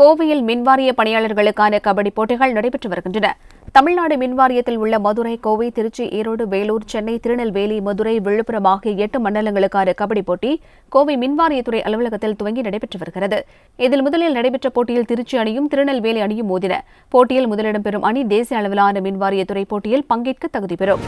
கோவையில் மின்வாரிய பணியாளர்களுக்கான கபடி போட்டிகள் நடைபெற்று வருகின்றன தமிழ்நாடு மின்வாரியத்தில் உள்ள மதுரை கோவை திருச்சி ஈரோடு வேலூர் சென்னை திருநெல்வேலி மதுரை விழுப்புரம் ஆகிய எட்டு மண்டலங்களுக்கான கபடி போட்டி கோவை மின்வாரியத்துறை அலுவலகத்தில் துவங்கி நடைபெற்று வருகிறது இதில் முதலில் நடைபெற்ற போட்டியில் திருச்சி அணியும் திருநெல்வேலி அணியும் மோதின போட்டியில் முதலிடம் பெறும் அணி தேசிய அளவிலான மின்வாரியத்துறை போட்டியில் பங்கேற்க தகுதி பெறும்